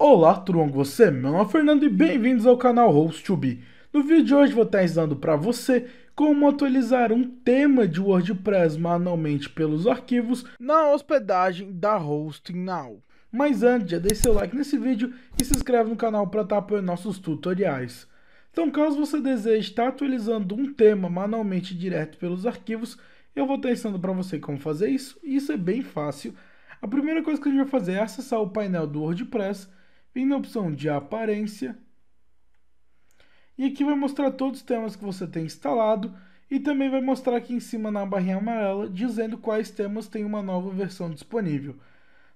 Olá, tudo bom com você? Meu nome é Fernando e bem-vindos ao canal host No vídeo de hoje vou estar ensinando para você como atualizar um tema de WordPress manualmente pelos arquivos na hospedagem da Hosting Now. Mas antes, já deixe seu like nesse vídeo e se inscreve no canal para estar apoiando nossos tutoriais. Então, caso você deseje estar atualizando um tema manualmente direto pelos arquivos, eu vou estar ensinando para você como fazer isso, e isso é bem fácil. A primeira coisa que a gente vai fazer é acessar o painel do WordPress vem na opção de aparência. E aqui vai mostrar todos os temas que você tem instalado e também vai mostrar aqui em cima na barrinha amarela dizendo quais temas tem uma nova versão disponível.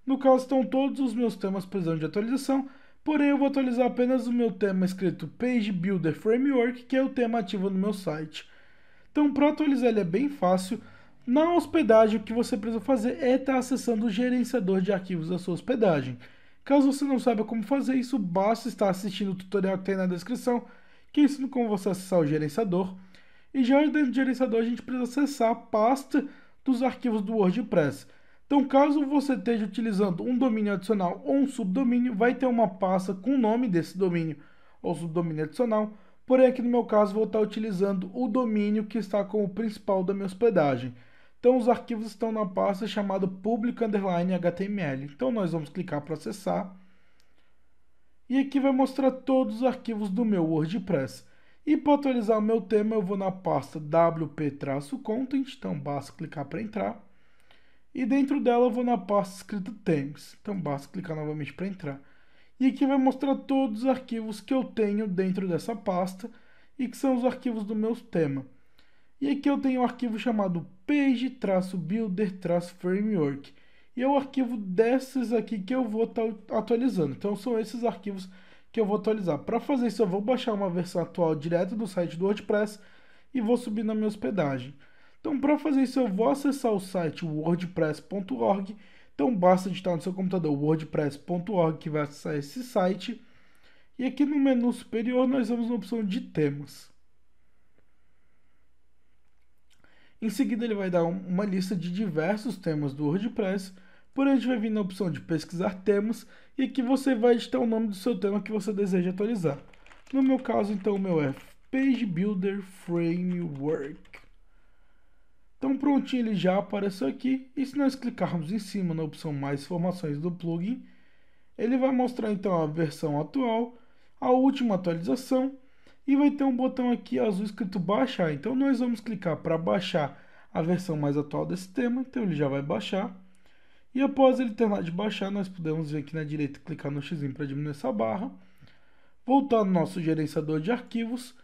No caso estão todos os meus temas precisando de atualização, porém eu vou atualizar apenas o meu tema escrito Page Builder Framework, que é o tema ativo no meu site. Então para atualizar ele é bem fácil, na hospedagem o que você precisa fazer é estar tá acessando o gerenciador de arquivos da sua hospedagem. Caso você não saiba como fazer isso, basta estar assistindo o tutorial que tem na descrição, que é ensina como você acessar o gerenciador. E já dentro do gerenciador a gente precisa acessar a pasta dos arquivos do WordPress. Então, caso você esteja utilizando um domínio adicional ou um subdomínio, vai ter uma pasta com o nome desse domínio ou subdomínio adicional. Porém, aqui no meu caso, vou estar utilizando o domínio que está como principal da minha hospedagem. Então os arquivos estão na pasta chamada public underline html. Então nós vamos clicar acessar E aqui vai mostrar todos os arquivos do meu WordPress. E para atualizar o meu tema, eu vou na pasta wp-content, então basta clicar para entrar. E dentro dela eu vou na pasta escrita temas, então basta clicar novamente para entrar. E aqui vai mostrar todos os arquivos que eu tenho dentro dessa pasta e que são os arquivos do meu tema. E aqui eu tenho um arquivo chamado page-builder-framework. E é o arquivo desses aqui que eu vou estar tá atualizando. Então são esses arquivos que eu vou atualizar. Para fazer isso eu vou baixar uma versão atual direto do site do WordPress e vou subir na minha hospedagem. Então para fazer isso eu vou acessar o site wordpress.org. Então basta digitar no seu computador wordpress.org que vai acessar esse site. E aqui no menu superior nós vamos na opção de temas. Em seguida, ele vai dar uma lista de diversos temas do WordPress, por onde vai vir na opção de pesquisar temas e que você vai editar o nome do seu tema que você deseja atualizar. No meu caso, então, o meu é Page Builder Framework. Então prontinho, ele já apareceu aqui. E se nós clicarmos em cima na opção mais informações do plugin, ele vai mostrar então a versão atual, a última atualização e vai ter um botão aqui azul escrito baixar. Então nós vamos clicar para baixar a versão mais atual desse tema, então ele já vai baixar. E após ele terminar de baixar, nós podemos vir aqui na direita clicar no x para diminuir essa barra, voltar no nosso gerenciador de arquivos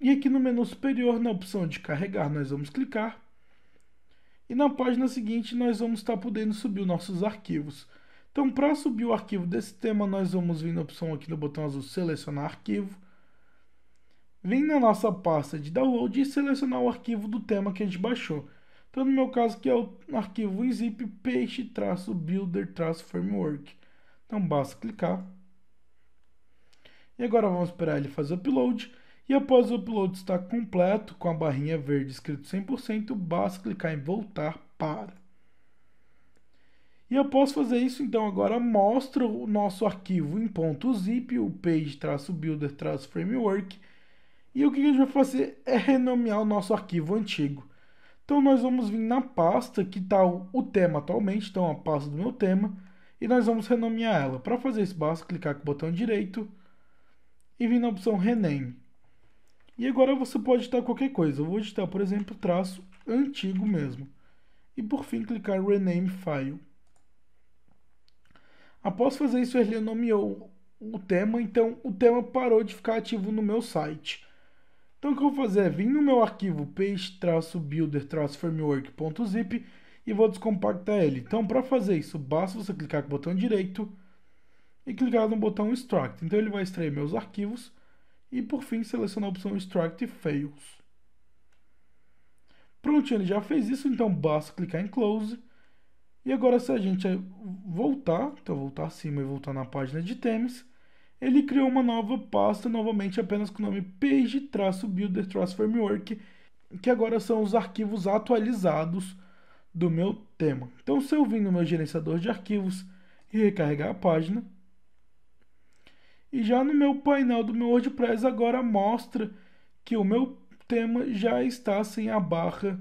e aqui no menu superior, na opção de carregar, nós vamos clicar. E na página seguinte, nós vamos estar tá podendo subir os nossos arquivos. Então, para subir o arquivo desse tema, nós vamos vir na opção aqui no botão azul selecionar arquivo vem na nossa pasta de download e selecionar o arquivo do tema que a gente baixou. Então, no meu caso, que é o arquivo zip peixe-builder-framework. Então, basta clicar. E agora vamos esperar ele fazer o upload. E após o upload estar completo, com a barrinha verde escrito 100%, basta clicar em voltar para. E após fazer isso, então agora mostra o nosso arquivo em ponto .zip, o page-builder-framework, e o que a gente vai fazer é renomear o nosso arquivo antigo. Então nós vamos vir na pasta que está o tema atualmente, então a pasta do meu tema, e nós vamos renomear ela. Para fazer isso, basta clicar com o botão direito e vir na opção Rename. E agora você pode editar qualquer coisa. Eu vou editar, por exemplo, traço antigo mesmo. E por fim, clicar Rename File. Após fazer isso, ele renomeou o tema, então o tema parou de ficar ativo no meu site. Então o que eu vou fazer é vir no meu arquivo page-builder-framework.zip e vou descompactar ele. Então para fazer isso, basta você clicar com o botão direito e clicar no botão extract. Então ele vai extrair meus arquivos e por fim selecionar a opção extract fails. Prontinho, ele já fez isso, então basta clicar em close. E agora se a gente voltar, então voltar acima e voltar na página de temas, ele criou uma nova pasta, novamente apenas com o nome page-builder-framework, que agora são os arquivos atualizados do meu tema. Então, se eu vim no meu gerenciador de arquivos e recarregar a página, e já no meu painel do meu WordPress agora mostra que o meu tema já está sem a barra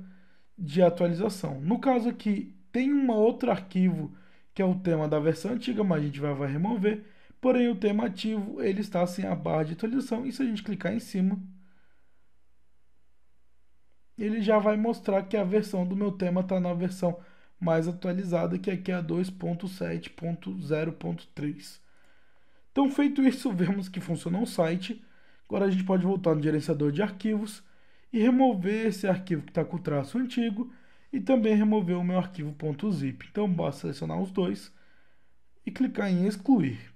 de atualização. No caso aqui, tem um outro arquivo que é o tema da versão antiga, mas a gente vai, vai remover Porém, o tema ativo ele está sem a barra de atualização e se a gente clicar em cima, ele já vai mostrar que a versão do meu tema está na versão mais atualizada, que aqui é a 2.7.0.3. Então, feito isso, vemos que funcionou o site. Agora a gente pode voltar no gerenciador de arquivos e remover esse arquivo que está com o traço antigo e também remover o meu arquivo .zip. Então, basta selecionar os dois e clicar em excluir.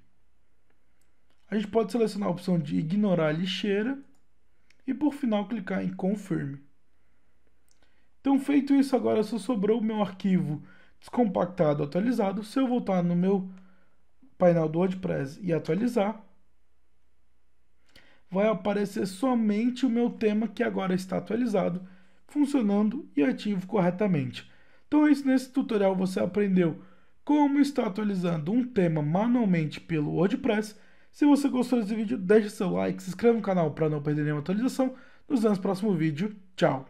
A gente pode selecionar a opção de ignorar a lixeira e por final clicar em confirme. Então feito isso, agora só sobrou o meu arquivo descompactado atualizado. Se eu voltar no meu painel do WordPress e atualizar, vai aparecer somente o meu tema que agora está atualizado, funcionando e ativo corretamente. Então é isso, nesse tutorial você aprendeu como está atualizando um tema manualmente pelo WordPress se você gostou desse vídeo, deixe seu like, se inscreva no canal para não perder nenhuma atualização. Nos vemos no próximo vídeo. Tchau!